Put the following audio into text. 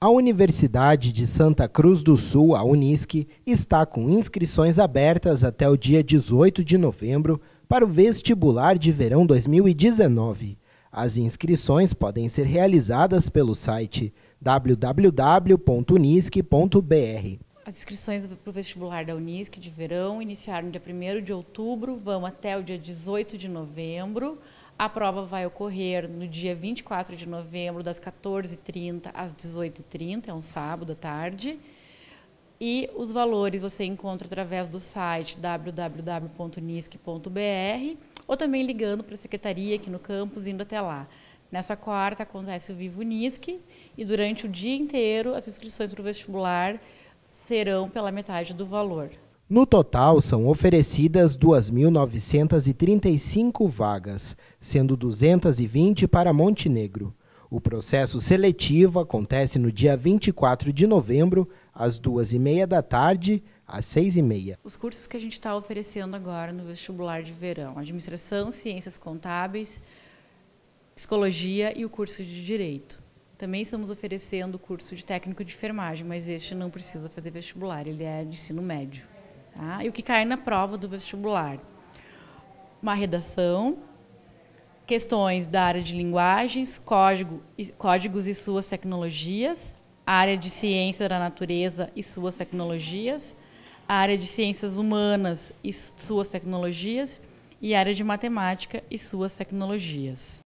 A Universidade de Santa Cruz do Sul, a Unisc, está com inscrições abertas até o dia 18 de novembro para o vestibular de verão 2019. As inscrições podem ser realizadas pelo site www.unisc.br. As inscrições para o vestibular da Unisc de verão iniciaram no dia 1 de outubro, vão até o dia 18 de novembro. A prova vai ocorrer no dia 24 de novembro, das 14h30 às 18h30, é um sábado à tarde. E os valores você encontra através do site www.nisc.br ou também ligando para a secretaria aqui no campus, indo até lá. Nessa quarta acontece o Vivo NISC e durante o dia inteiro as inscrições para o vestibular serão pela metade do valor. No total, são oferecidas 2.935 vagas, sendo 220 para Montenegro. O processo seletivo acontece no dia 24 de novembro, às duas e meia da tarde, às seis e meia. Os cursos que a gente está oferecendo agora no vestibular de verão, administração, ciências contábeis, psicologia e o curso de direito. Também estamos oferecendo o curso de técnico de enfermagem, mas este não precisa fazer vestibular, ele é de ensino médio. Tá? E o que cai na prova do vestibular? Uma redação, questões da área de linguagens, código, códigos e suas tecnologias, área de ciência da natureza e suas tecnologias, área de ciências humanas e suas tecnologias, e área de matemática e suas tecnologias.